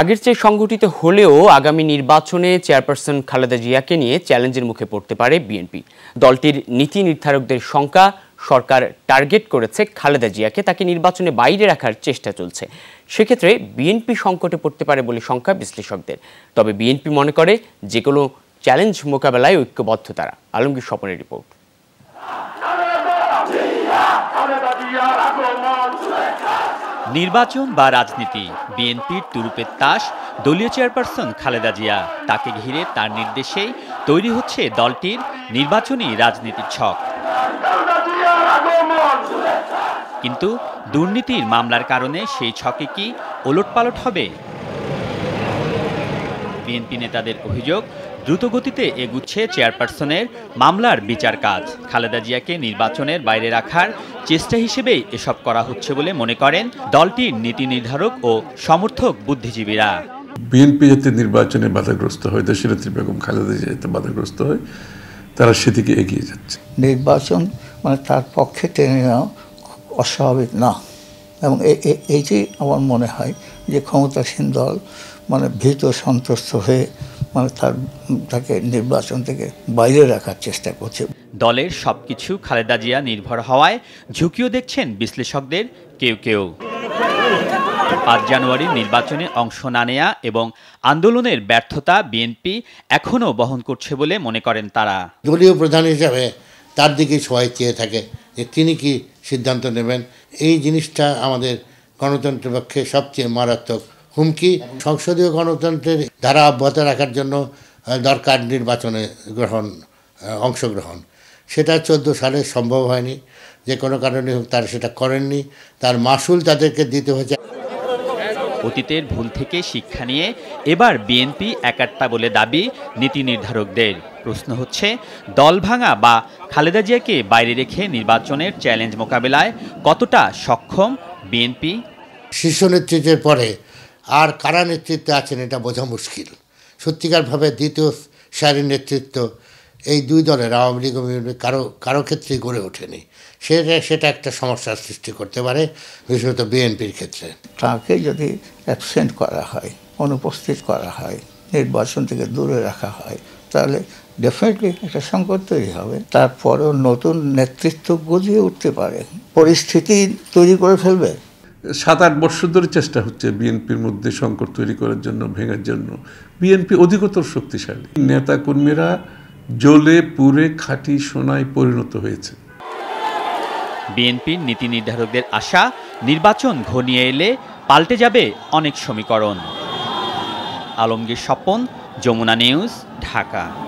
আগের চেয়ে সংগঠিত হলেও আগামী নির্বাচনে চেয়ারপারসন খালেদা জিয়াকে নিয়ে চ্যালেঞ্জের মুখে পড়তে পারে বিএনপি দলটির নীতি নির্ধারকদের শঙ্কা সরকার টার্গেট করেছে খালেদা জিয়াকে তাকে নির্বাচনে বাইরে রাখার চেষ্টা চলছে সেক্ষেত্রে বিএনপি সংকটে পড়তে পারে বলে শঙ্কা বিশ্লেষকদের তবে বিএনপি মনে করে যে কোনো চ্যালেঞ্জ মোকাবেলায় ঐক্যবদ্ধ তারা আলমগীর স্বপনের রিপোর্ট নির্বাচন বা রাজনীতি বিএনপির তুরুপের তাস দলীয় চেয়ারপারসন খালেদা জিয়া তাকে ঘিরে তার নির্দেশেই তৈরি হচ্ছে দলটির নির্বাচনী রাজনীতির ছক কিন্তু দুর্নীতির মামলার কারণে সেই ছকে কি ওলটপালট হবে বিএনপি নেতাদের অভিযোগ দ্রুতগতিতে এগুচ্ছে চেয়ারপারসনের মামলার বিচার কাজ খালেদা জিয়াকে নির্বাচনের বাইরে রাখার চেষ্টা হিসেবেই এসব করা হচ্ছে বলে মনে করেন দলটির নীতি নির্ধারক ও সমর্থক বুদ্ধিজীবীরা বিএনপি যাতে নির্বাচনে বাধাগ্রস্ত হয় দেশনেত্রী বেগম খালেদা জিয়া যাতে বাধাগ্রস্ত হয় তারা সেদিকে এগিয়ে যাচ্ছে নির্বাচন মানে তার পক্ষে টেনে নেওয়া অস্বাভাবিক না এবং এই যে আমার মনে হয় যে ক্ষমতাসীন দল মানে ভীত সন্ত্রস্ত হয়ে মানে তার তাকে নির্বাচন থেকে বাইরে রাখার চেষ্টা করছে দলের সবকিছু খালেদা জিয়া নির্ভর হওয়ায় ঝুঁকিও দেখছেন বিশ্লেষকদের কেউ কেউ পাঁচ জানুয়ারির নির্বাচনে অংশ না নেয়া এবং আন্দোলনের ব্যর্থতা বিএনপি এখনও বহন করছে বলে মনে করেন তারা দলীয় প্রধান হিসাবে তার দিকে সবাই চেয়ে থাকে যে তিনি কি সিদ্ধান্ত নেবেন এই জিনিসটা আমাদের গণতন্ত্র পক্ষে সবচেয়ে মারাত্মক হুমকি সংসদীয় গণতন্ত্রের ধারা অব্যাহত রাখার জন্য দরকার নির্বাচনে গ্রহণ অংশগ্রহণ সেটা চোদ্দো সালে সম্ভব হয়নি যে কোনো কারণে হোক তারা সেটা করেননি তার মাসুল তাদেরকে দিতে হয়েছে অতীতের ভুল থেকে শিক্ষা নিয়ে এবার বিএনপি একাত্তা বলে দাবি নীতি নির্ধারকদের প্রশ্ন হচ্ছে দল ভাঙা বা খালেদা জিয়াকে বাইরে রেখে নির্বাচনের চ্যালেঞ্জ মোকাবেলায় কতটা সক্ষম বিএনপি শীর্ষ নেতৃত্বের পরে আর কারা নেতৃত্বে আছেন এটা বোঝা মুশকিল সত্যিকারভাবে দ্বিতীয় সারির নেতৃত্ব এই দুই দলের আওয়ামী লীগ কারো কারো ক্ষেত্রেই গড়ে ওঠেনি সেটা সেটা একটা সমস্যার সৃষ্টি করতে পারে বিশেষত বিএনপির ক্ষেত্রে তাকে যদি অ্যাবসেন্ট করা হয় অনুপস্থিত করা হয় নির্বাচন থেকে দূরে রাখা হয় তাহলে ডেফিনেটলি একটা সংকট তৈরি হবে তারপরেও নতুন নেতৃত্ব গজিয়ে উঠতে পারে পরিস্থিতি তৈরি করে ফেলবে সাত আট বর্ষ ধরে চেষ্টা হচ্ছে বিএনপির মধ্যে সংকট তৈরি করার জন্য ভেঙার জন্য বিএনপি অধিকতর শক্তিশালী নেতা কর্মীরা জলে পুড়ে খাঁটি সোনায় পরিণত হয়েছে বিএনপির নীতি নির্ধারকদের আশা নির্বাচন ঘনিয়ে এলে পাল্টে যাবে অনেক সমীকরণ আলমগীর স্বপন যমুনা নিউজ ঢাকা